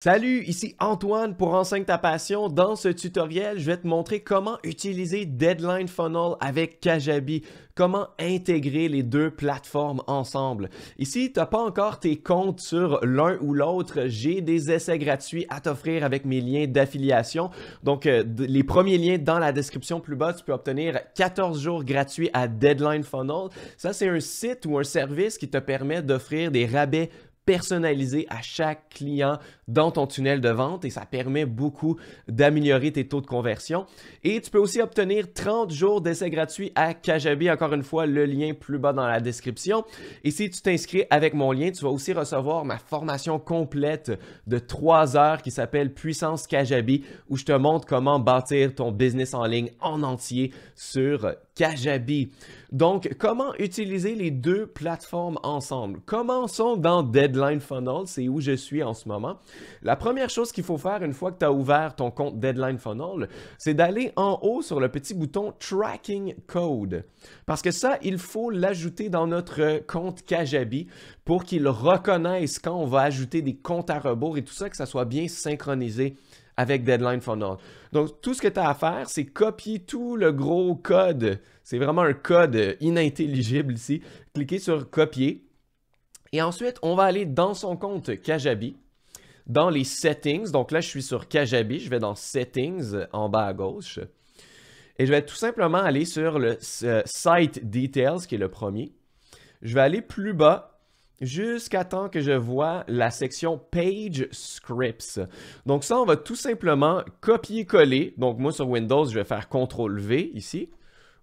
Salut, ici Antoine pour Enseigne ta passion. Dans ce tutoriel, je vais te montrer comment utiliser Deadline Funnel avec Kajabi, comment intégrer les deux plateformes ensemble. Ici, tu n'as pas encore tes comptes sur l'un ou l'autre. J'ai des essais gratuits à t'offrir avec mes liens d'affiliation. Donc, euh, les premiers liens dans la description plus bas, tu peux obtenir 14 jours gratuits à Deadline Funnel. Ça, c'est un site ou un service qui te permet d'offrir des rabais personnalisé à chaque client dans ton tunnel de vente et ça permet beaucoup d'améliorer tes taux de conversion. Et tu peux aussi obtenir 30 jours d'essai gratuit à Kajabi. Encore une fois, le lien plus bas dans la description. Et si tu t'inscris avec mon lien, tu vas aussi recevoir ma formation complète de 3 heures qui s'appelle Puissance Kajabi où je te montre comment bâtir ton business en ligne en entier sur Kajabi. Donc, comment utiliser les deux plateformes ensemble? Commençons dans Deadline Funnel, c'est où je suis en ce moment. La première chose qu'il faut faire une fois que tu as ouvert ton compte Deadline Funnel, c'est d'aller en haut sur le petit bouton Tracking Code. Parce que ça, il faut l'ajouter dans notre compte Kajabi pour qu'il reconnaisse quand on va ajouter des comptes à rebours et tout ça, que ça soit bien synchronisé avec Deadline for Donc, tout ce que tu as à faire, c'est copier tout le gros code. C'est vraiment un code inintelligible ici. Cliquez sur copier. Et ensuite, on va aller dans son compte Kajabi, dans les settings. Donc là, je suis sur Kajabi. Je vais dans settings en bas à gauche. Et je vais tout simplement aller sur le euh, site details, qui est le premier. Je vais aller plus bas jusqu'à temps que je vois la section Page Scripts. Donc ça, on va tout simplement copier-coller. Donc moi, sur Windows, je vais faire CTRL-V ici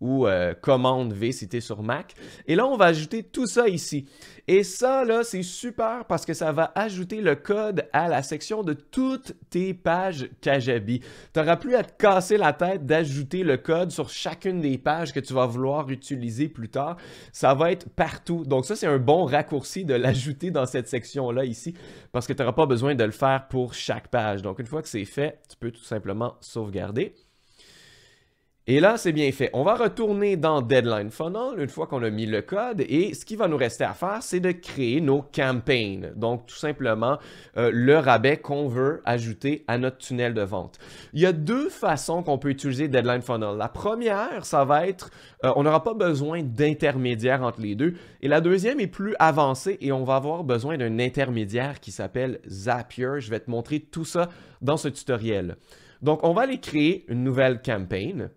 ou euh, si commande es sur Mac. Et là, on va ajouter tout ça ici. Et ça, là, c'est super parce que ça va ajouter le code à la section de toutes tes pages Kajabi. Tu n'auras plus à te casser la tête d'ajouter le code sur chacune des pages que tu vas vouloir utiliser plus tard. Ça va être partout. Donc ça, c'est un bon raccourci de l'ajouter dans cette section-là ici parce que tu n'auras pas besoin de le faire pour chaque page. Donc une fois que c'est fait, tu peux tout simplement sauvegarder. Et là, c'est bien fait. On va retourner dans Deadline Funnel une fois qu'on a mis le code et ce qui va nous rester à faire, c'est de créer nos campagnes. Donc, tout simplement, euh, le rabais qu'on veut ajouter à notre tunnel de vente. Il y a deux façons qu'on peut utiliser Deadline Funnel. La première, ça va être, euh, on n'aura pas besoin d'intermédiaire entre les deux. Et la deuxième est plus avancée et on va avoir besoin d'un intermédiaire qui s'appelle Zapier. Je vais te montrer tout ça dans ce tutoriel. Donc, on va aller créer une nouvelle campagne.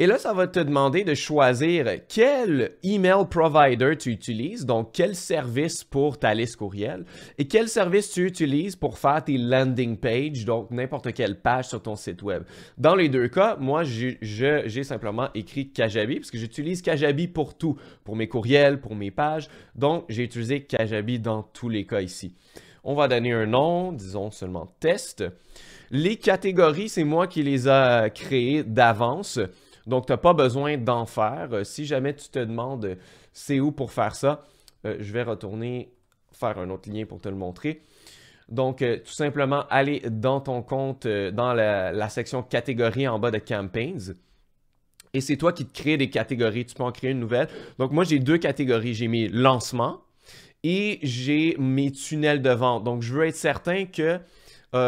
Et là, ça va te demander de choisir quel email provider tu utilises, donc quel service pour ta liste courriel et quel service tu utilises pour faire tes landing pages, donc n'importe quelle page sur ton site web. Dans les deux cas, moi, j'ai simplement écrit Kajabi parce que j'utilise Kajabi pour tout, pour mes courriels, pour mes pages. Donc, j'ai utilisé Kajabi dans tous les cas ici. On va donner un nom, disons seulement test. Les catégories, c'est moi qui les a créées d'avance. Donc, tu n'as pas besoin d'en faire. Euh, si jamais tu te demandes euh, c'est où pour faire ça, euh, je vais retourner faire un autre lien pour te le montrer. Donc, tout simplement, aller dans ton compte, dans la, section catégorie en bas de campaigns. Et c'est toi qui te crée des catégories. Tu peux en créer une nouvelle. Donc, moi, j'ai deux catégories. J'ai mes lancements et j'ai mes tunnels de vente. Donc, je veux être certain que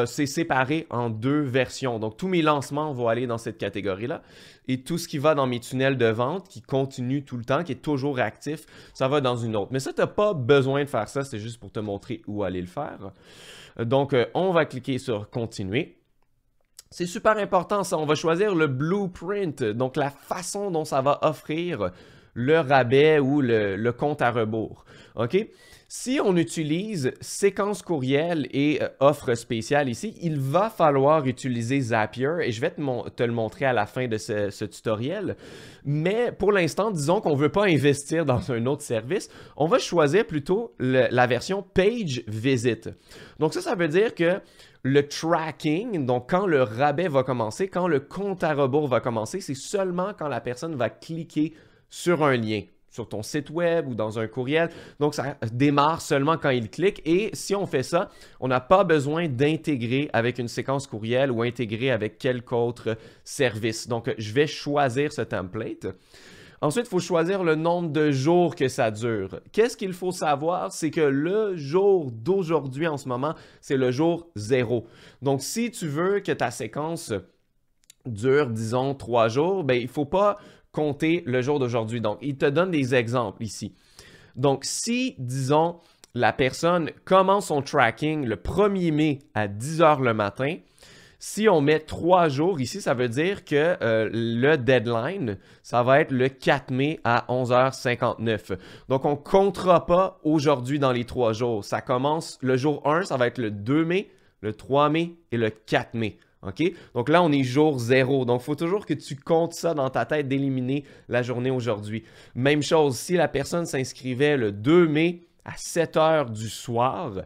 c'est euh, séparé en deux versions. Donc, tous mes lancements vont aller dans cette catégorie-là. Et tout ce qui va dans mes tunnels de vente, qui continue tout le temps, qui est toujours actif, ça va dans une autre. Mais ça, tu n'as pas besoin de faire ça. C'est juste pour te montrer où aller le faire. Donc, euh, on va cliquer sur « Continuer ». C'est super important ça. On va choisir le blueprint, donc la façon dont ça va offrir le rabais ou le compte à rebours. OK? Si on utilise séquence courriel et euh, offre spéciale ici, il va falloir utiliser Zapier et je vais te, le montrer à la fin de ce, tutoriel. Mais pour l'instant, disons qu'on ne veut pas investir dans un autre service, on va choisir plutôt la version Page Visit. Donc ça, ça veut dire que le tracking, donc quand le rabais va commencer, quand le compte à rebours va commencer, c'est seulement quand la personne va cliquer sur un lien sur ton site web ou dans un courriel. Donc, ça démarre seulement quand il clique. Et si on fait ça, on n'a pas besoin d'intégrer avec une séquence courriel ou intégrer avec quelque autre service. Donc, je vais choisir ce template. Ensuite, il faut choisir le nombre de jours que ça dure. Qu'est-ce qu'il faut savoir? C'est que le jour d'aujourd'hui en ce moment, c'est le jour zéro. Donc, si tu veux que ta séquence dure, disons, trois jours, ben, il ne faut pas compter le jour d'aujourd'hui. Donc, il te donne des exemples ici. Donc, si, disons, la personne commence son tracking le 1er mai à 10 h le matin, si on met trois jours ici, ça veut dire que euh, le deadline, ça va être le 4 mai à 11h59. Donc, on ne comptera pas aujourd'hui dans les trois jours. Ça commence le jour 1, ça va être le 2 mai, le 3 mai et le 4 mai. OK? Donc là, on est jour zéro. Donc, il faut toujours que tu comptes ça dans ta tête d'éliminer la journée aujourd'hui. Même chose, si la personne s'inscrivait le 2 mai à 7 heures du soir,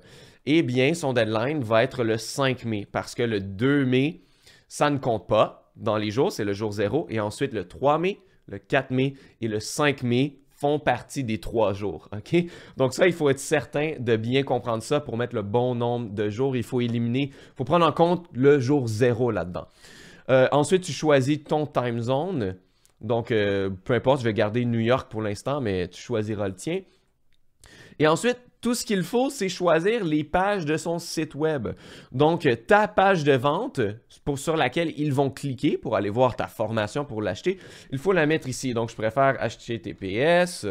eh bien, son deadline va être le 5 mai parce que le 2 mai, ça ne compte pas dans les jours, c'est le jour zéro. Et ensuite, le 3 mai, le 4 mai et le 5 mai, font partie des trois jours. ok Donc ça, il faut être certain de bien comprendre ça pour mettre le bon nombre de jours. Il faut éliminer, il faut prendre en compte le jour zéro là-dedans. Euh, ensuite, tu choisis ton time zone. Donc, euh, peu importe, je vais garder New York pour l'instant, mais tu choisiras le tien. Et ensuite, tout ce qu'il faut, c'est choisir les pages de son site web. Donc, ta page de vente pour, sur laquelle ils vont cliquer pour aller voir ta formation pour l'acheter, il faut la mettre ici. Donc, je préfère https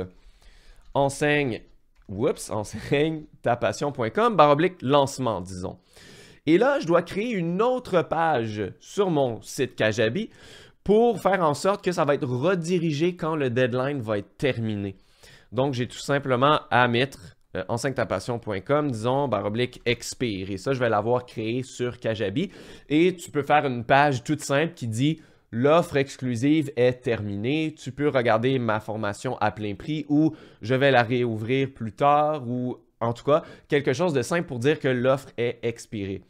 enseigne, oups, enseigne barre oblique, lancement, disons. Et là, je dois créer une autre page sur mon site Kajabi pour faire en sorte que ça va être redirigé quand le deadline va être terminé. Donc, j'ai tout simplement à mettre euh, tapassioncom disons, barre oblique expire. Et ça, je vais l'avoir créé sur Kajabi. Et tu peux faire une page toute simple qui dit L'offre exclusive est terminée. Tu peux regarder ma formation à plein prix ou je vais la réouvrir plus tard ou en tout cas quelque chose de simple pour dire que l'offre est expirée.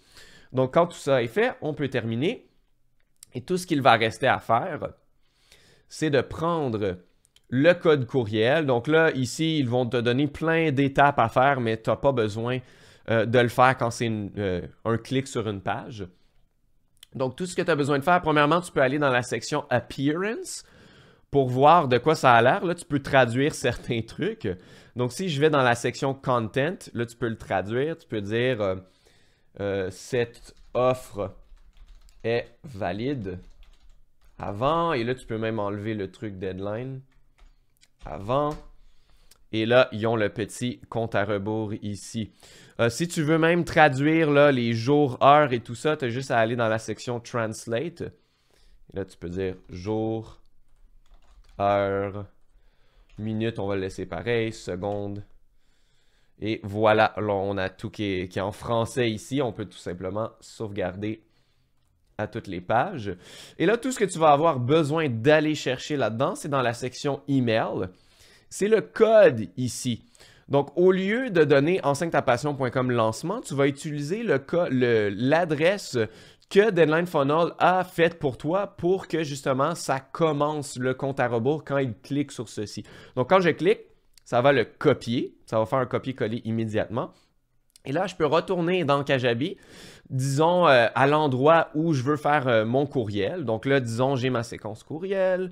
Donc quand tout ça est fait, on peut terminer et tout ce qu'il va rester à faire, c'est de prendre le code courriel. Donc là, ici, ils vont te donner plein d'étapes à faire, mais tu n'as pas besoin euh, de le faire quand c'est euh, un clic sur une page. Donc tout ce que tu as besoin de faire, premièrement, tu peux aller dans la section Appearance pour voir de quoi ça a l'air. Là, tu peux traduire certains trucs. Donc si je vais dans la section Content, là, tu peux le traduire. Tu peux dire euh, cette offre est valide avant. Et là, tu peux même enlever le truc deadline avant. Et là, ils ont le petit compte à rebours ici. Euh, si tu veux même traduire là, les jours, heures et tout ça, tu as juste à aller dans la section Translate. là, tu peux dire jour, heure, minute, on va le laisser pareil, seconde. Et voilà, on a tout qui est en français ici. On peut tout simplement sauvegarder à toutes les pages. Et là, tout ce que tu vas avoir besoin d'aller chercher là-dedans, c'est dans la section email. C'est le code ici. Donc, au lieu de donner enseigne-ta-passion.com lancement, tu vas utiliser l'adresse que Deadline Funnel a faite pour toi pour que justement ça commence le compte à rebours quand il clique sur ceci. Donc, quand je clique, ça va le copier. Ça va faire un copier-coller immédiatement. Et là, je peux retourner dans Kajabi, disons euh, à l'endroit où je veux faire euh, mon courriel. Donc là, disons, j'ai ma séquence courriel.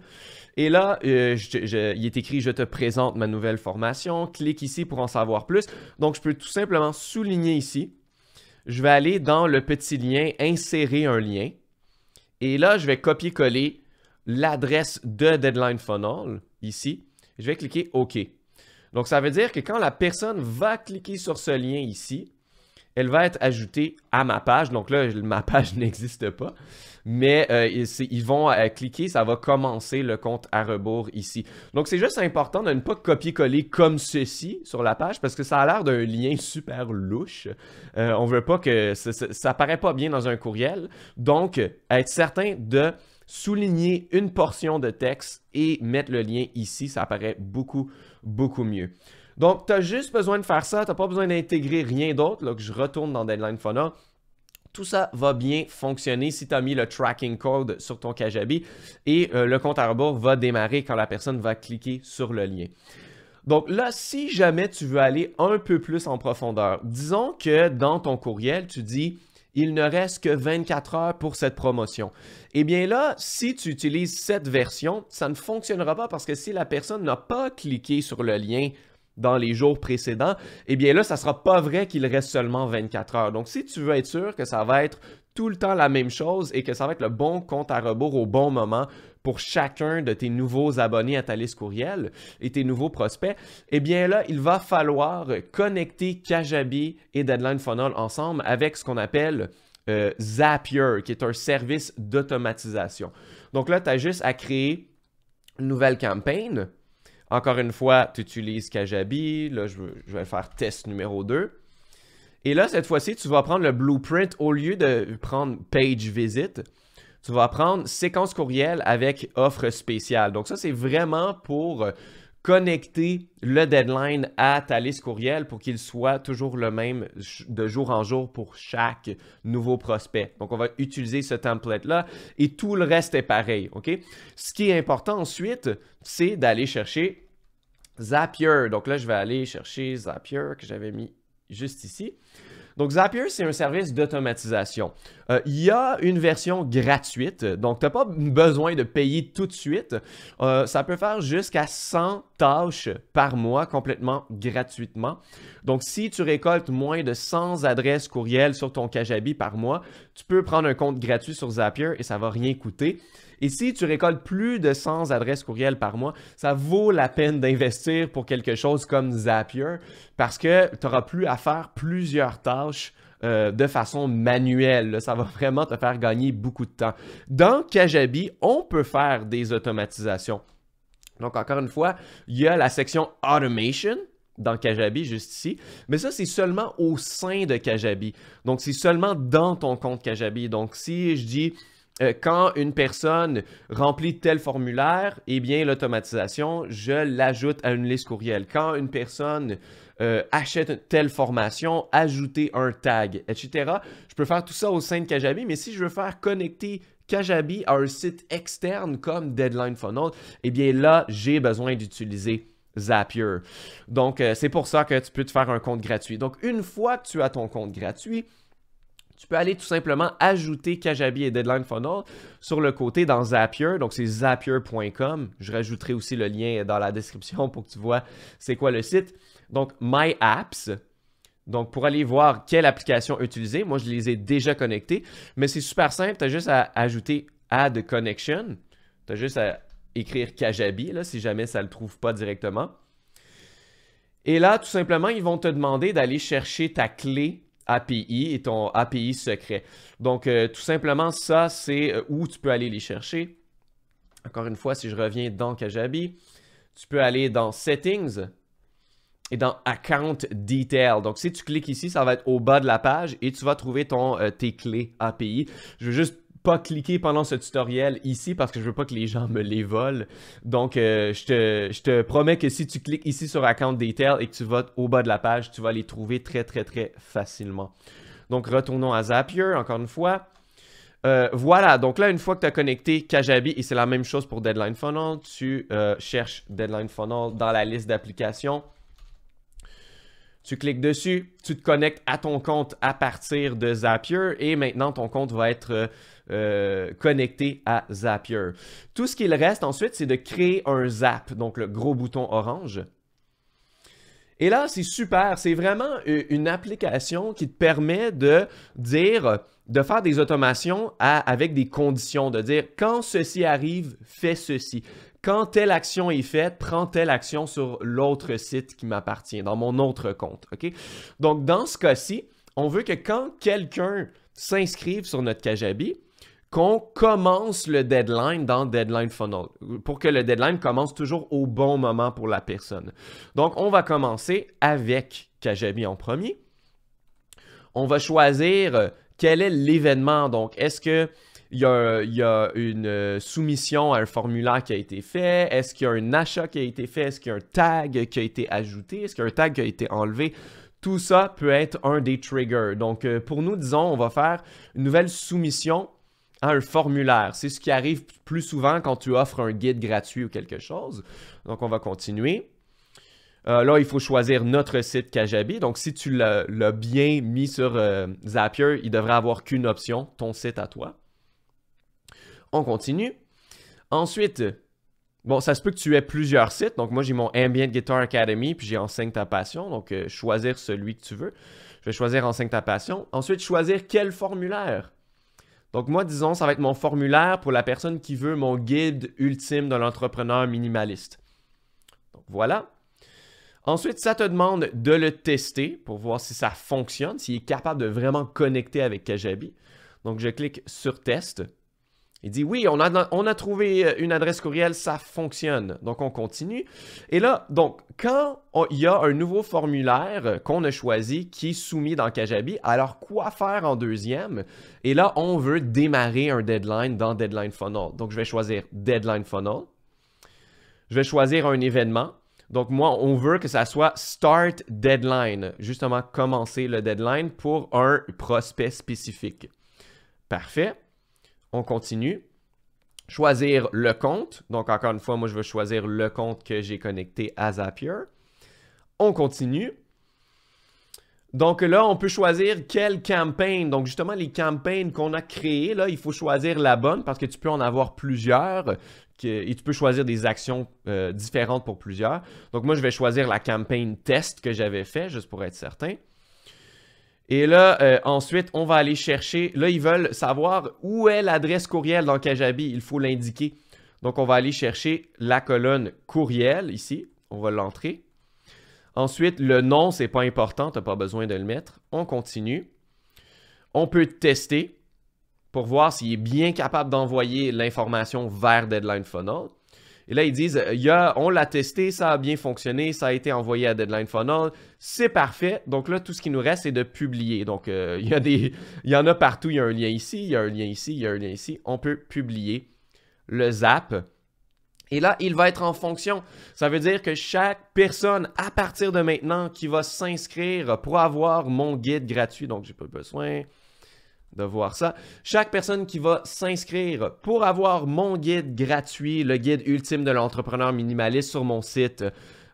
Et là, euh, il est écrit Je te présente ma nouvelle formation. Clique ici pour en savoir plus. Donc, je peux tout simplement souligner ici. Je vais aller dans le petit lien Insérer un lien. Et là, je vais copier-coller l'adresse de Deadline Funnel ici. Je vais cliquer OK. Donc, ça veut dire que quand la personne va cliquer sur ce lien ici, elle va être ajoutée à ma page. Donc là, ma page n'existe pas. Mais euh, ils, vont euh, cliquer, ça va commencer le compte à rebours ici. Donc c'est juste important de ne pas copier-coller comme ceci sur la page parce que ça a l'air d'un lien super louche. Euh, on veut pas que ça, ça, ça pas bien dans un courriel. Donc être certain de souligner une portion de texte et mettre le lien ici. Ça apparaît beaucoup, beaucoup mieux. Donc, tu as juste besoin de faire ça. Tu n'as pas besoin d'intégrer rien d'autre. Là, que je retourne dans Deadline Fauna. Tout ça va bien fonctionner si tu as mis le tracking code sur ton Kajabi et euh, le compte à rebours va démarrer quand la personne va cliquer sur le lien. Donc là, si jamais tu veux aller un peu plus en profondeur, disons que dans ton courriel, tu dis il ne reste que 24 heures pour cette promotion. Eh bien là, si tu utilises cette version, ça ne fonctionnera pas parce que si la personne n'a pas cliqué sur le lien dans les jours précédents, eh bien là, ça ne sera pas vrai qu'il reste seulement 24 heures. Donc, si tu veux être sûr que ça va être tout le temps la même chose et que ça va être le bon compte à rebours au bon moment, pour chacun de tes nouveaux abonnés à ta liste courriel et tes nouveaux prospects, eh bien là, il va falloir connecter Kajabi et Deadline Funnel ensemble avec ce qu'on appelle euh, Zapier, qui est un service d'automatisation. Donc là, tu as juste à créer une nouvelle campagne. Encore une fois, tu utilises Kajabi. Là, je, vais faire test numéro 2. Et là, cette fois-ci, tu vas prendre le blueprint au lieu de prendre page visit tu vas prendre séquence courriel avec offre spéciale. Donc ça, c'est vraiment pour euh, connecter le deadline à ta liste courriel pour qu'il soit toujours le même de jour en jour pour chaque nouveau prospect. Donc, on va utiliser ce template-là et tout le reste est pareil, OK? Ce qui est important ensuite, c'est d'aller chercher Zapier. Donc là, je vais aller chercher Zapier que j'avais mis juste ici. Donc Zapier, c'est un service d'automatisation. Euh, il y a une version gratuite, donc tu n'as pas besoin de payer tout de suite. Euh, ça peut faire jusqu'à 100 tâches par mois complètement gratuitement. Donc si tu récoltes moins de 100 adresses courriel sur ton Kajabi par mois, tu peux prendre un compte gratuit sur Zapier et ça va rien coûter. Et si tu récoltes plus de 100 adresses courriel par mois, ça vaut la peine d'investir pour quelque chose comme Zapier parce que tu n'auras plus à faire plusieurs tâches euh, de façon manuelle. Ça va vraiment te faire gagner beaucoup de temps. Dans Kajabi, on peut faire des automatisations. Donc, encore une fois, il y a la section Automation dans Kajabi, juste ici. Mais ça, c'est seulement au sein de Kajabi. Donc, c'est seulement dans ton compte Kajabi. Donc, si je dis euh, quand une personne remplit tel formulaire, eh bien, l'automatisation, je l'ajoute à une liste courriel. Quand une personne euh, achète telle formation, ajouter un tag, etc. Je peux faire tout ça au sein de Kajabi, mais si je veux faire connecter Kajabi à un site externe comme Deadline Funnel, eh bien là, j'ai besoin d'utiliser Zapier. Donc, euh, c'est pour ça que tu peux te faire un compte gratuit. Donc, une fois que tu as ton compte gratuit, tu peux aller tout simplement ajouter Kajabi et Deadline Funnel sur le côté dans Zapier. Donc, c'est zapier.com. Je rajouterai aussi le lien dans la description pour que tu vois c'est quoi le site. Donc, My Apps. Donc, pour aller voir quelle application utiliser, moi, je les ai déjà connectées. Mais c'est super simple. Tu as juste à ajouter Add Connection. Tu as juste à écrire Kajabi, là, si jamais ça ne le trouve pas directement. Et là, tout simplement, ils vont te demander d'aller chercher ta clé API et ton API secret. Donc, euh, tout simplement, ça, c'est euh, où tu peux aller les chercher. Encore une fois, si je reviens dans Kajabi, tu peux aller dans Settings et dans Account Detail. Donc, si tu cliques ici, ça va être au bas de la page et tu vas trouver ton, euh, tes clés API. Je veux juste cliquer pendant ce tutoriel ici parce que je veux pas que les gens me les volent. Donc, euh, je, te, promets que si tu cliques ici sur Account Detail et que tu vas au bas de la page, tu vas les trouver très, très, très facilement. Donc, retournons à Zapier, encore une fois. Euh, voilà, donc là, une fois que tu as connecté Kajabi, et c'est la même chose pour Deadline Funnel, tu euh, cherches Deadline Funnel dans la liste d'applications. Tu cliques dessus, tu te connectes à ton compte à partir de Zapier et maintenant ton compte va être euh, euh, connecté à Zapier. Tout ce qu'il reste ensuite, c'est de créer un Zap, donc le gros bouton orange. Et là, c'est super. C'est vraiment euh, une application qui te permet de dire, de faire des automations avec des conditions, de dire quand ceci arrive, fais ceci quand telle action est faite, prends telle action sur l'autre site qui m'appartient, dans mon autre compte. OK? Donc, dans ce cas-ci, on veut que quand quelqu'un s'inscrive sur notre Kajabi, qu'on commence le deadline dans Deadline Funnel pour que le deadline commence toujours au bon moment pour la personne. Donc, on va commencer avec Kajabi en premier. On va choisir euh, quel est l'événement. Donc, est-ce que il y, a, une euh, soumission à un formulaire qui a été fait? Est-ce qu'il y a un achat qui a été fait? Est-ce qu'il y a un tag qui a été ajouté? Est-ce qu'il y a un tag qui a été enlevé? Tout ça peut être un des triggers. Donc, euh, pour nous, disons, on va faire une nouvelle soumission à un formulaire. C'est ce qui arrive plus souvent quand tu offres un guide gratuit ou quelque chose. Donc, on va continuer. Euh, là, il faut choisir notre site Kajabi. Donc, si tu l'as bien mis sur Zapier, il devrait avoir qu'une option, ton site à toi. On continue. Ensuite, bon, ça se peut que tu aies plusieurs sites. Donc, moi, j'ai mon Ambient Guitar Academy, puis j'ai Enseigne ta passion. Donc, euh, choisir celui que tu veux. Je vais choisir Enseigne ta passion. Ensuite, choisir quel formulaire. Donc, moi, disons, ça va être mon formulaire pour la personne qui veut mon guide ultime de l'entrepreneur minimaliste. Donc, voilà. Ensuite, ça te demande de le tester pour voir si ça fonctionne, s'il est capable de vraiment connecter avec Kajabi. Donc, je clique sur test. Il dit oui, on a, on a, trouvé une adresse courriel, ça fonctionne. Donc on continue. Et là, donc, quand il y a un nouveau formulaire qu'on a choisi qui est soumis dans Kajabi, alors quoi faire en deuxième? Et là, on veut démarrer un deadline dans Deadline Funnel. Donc je vais choisir Deadline Funnel. Je vais choisir un événement. Donc moi, on veut que ça soit Start Deadline, justement commencer le deadline pour un prospect spécifique. Parfait. On continue. Choisir le compte. Donc, encore une fois, moi, je veux choisir le compte que j'ai connecté à Zapier. On continue. Donc là, on peut choisir quelle campagne. Donc justement, les campagnes qu'on a créées, là, il faut choisir la bonne parce que tu peux en avoir plusieurs et tu peux choisir des actions euh, différentes pour plusieurs. Donc moi, je vais choisir la campagne test que j'avais fait, juste pour être certain. Et là, euh, ensuite, on va aller chercher. Là, ils veulent savoir où est l'adresse courriel dans Kajabi. Il faut l'indiquer. Donc, on va aller chercher la colonne courriel ici. On va l'entrer. Ensuite, le nom, c'est pas important. Tu n'as pas besoin de le mettre. On continue. On peut tester pour voir s'il est bien capable d'envoyer l'information vers Deadline Funnel. Et là, ils disent, euh, on l'a testé, ça a bien fonctionné, ça a été envoyé à Deadline Funnel, c'est parfait. Donc là, tout ce qui nous reste, c'est de publier. Donc, euh, il, y a des, il y en a partout, il y a un lien ici, il y a un lien ici, il y a un lien ici. On peut publier le zap. Et là, il va être en fonction. Ça veut dire que chaque personne à partir de maintenant qui va s'inscrire pour avoir mon guide gratuit, donc j'ai pas besoin, de voir ça. Chaque personne qui va s'inscrire pour avoir mon guide gratuit, le guide ultime de l'entrepreneur minimaliste sur mon site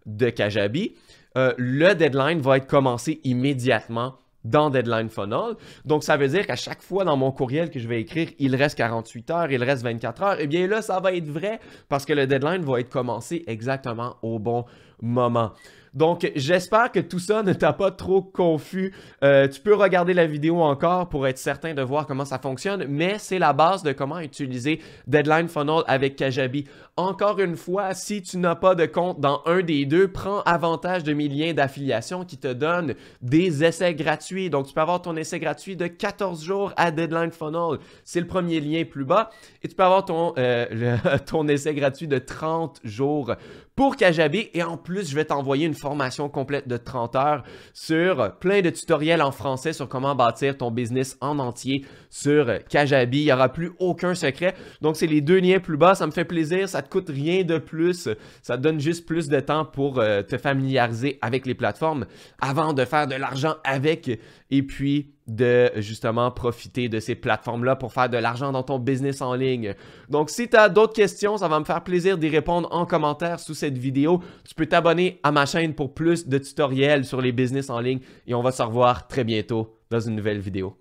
de Kajabi, euh, le deadline va être commencé immédiatement dans Deadline Funnel. Donc, ça veut dire qu'à chaque fois dans mon courriel que je vais écrire, il reste 48 heures, il reste 24 heures, eh bien là, ça va être vrai parce que le deadline va être commencé exactement au bon moment. Donc, j'espère que tout ça ne t'a pas trop confus. Euh, tu peux regarder la vidéo encore pour être certain de voir comment ça fonctionne, mais c'est la base de comment utiliser Deadline Funnel avec Kajabi. Encore une fois, si tu n'as pas de compte dans un des deux, prends avantage de mes liens d'affiliation qui te donnent des essais gratuits. Donc, tu peux avoir ton essai gratuit de 14 jours à Deadline Funnel. C'est le premier lien plus bas. Et tu peux avoir ton, euh, ton essai gratuit de 30 jours pour Kajabi. Et en plus, je vais t'envoyer une formation complète de 30 heures sur plein de tutoriels en français sur comment bâtir ton business en entier sur Kajabi. Il n'y aura plus aucun secret. Donc, c'est les deux liens plus bas. Ça me fait plaisir. Ça te coûte rien de plus. Ça te donne juste plus de temps pour euh, te familiariser avec les plateformes avant de faire de l'argent avec. Et puis, de justement profiter de ces plateformes-là pour faire de l'argent dans ton business en ligne. Donc si tu as d'autres questions, ça va me faire plaisir d'y répondre en commentaire sous cette vidéo. Tu peux t'abonner à ma chaîne pour plus de tutoriels sur les business en ligne et on va se revoir très bientôt dans une nouvelle vidéo.